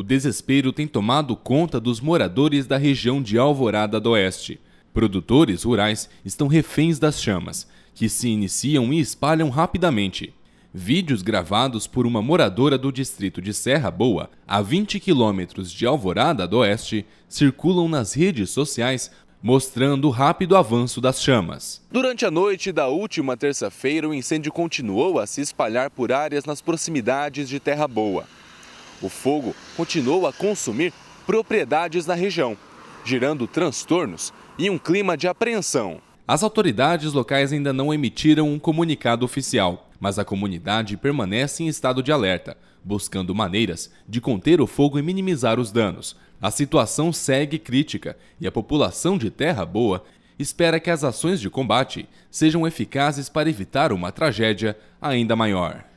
o desespero tem tomado conta dos moradores da região de Alvorada do Oeste. Produtores rurais estão reféns das chamas, que se iniciam e espalham rapidamente. Vídeos gravados por uma moradora do distrito de Serra Boa, a 20 quilômetros de Alvorada do Oeste, circulam nas redes sociais mostrando o rápido avanço das chamas. Durante a noite da última terça-feira, o incêndio continuou a se espalhar por áreas nas proximidades de Terra Boa. O fogo continuou a consumir propriedades na região, gerando transtornos e um clima de apreensão. As autoridades locais ainda não emitiram um comunicado oficial, mas a comunidade permanece em estado de alerta, buscando maneiras de conter o fogo e minimizar os danos. A situação segue crítica e a população de Terra Boa espera que as ações de combate sejam eficazes para evitar uma tragédia ainda maior.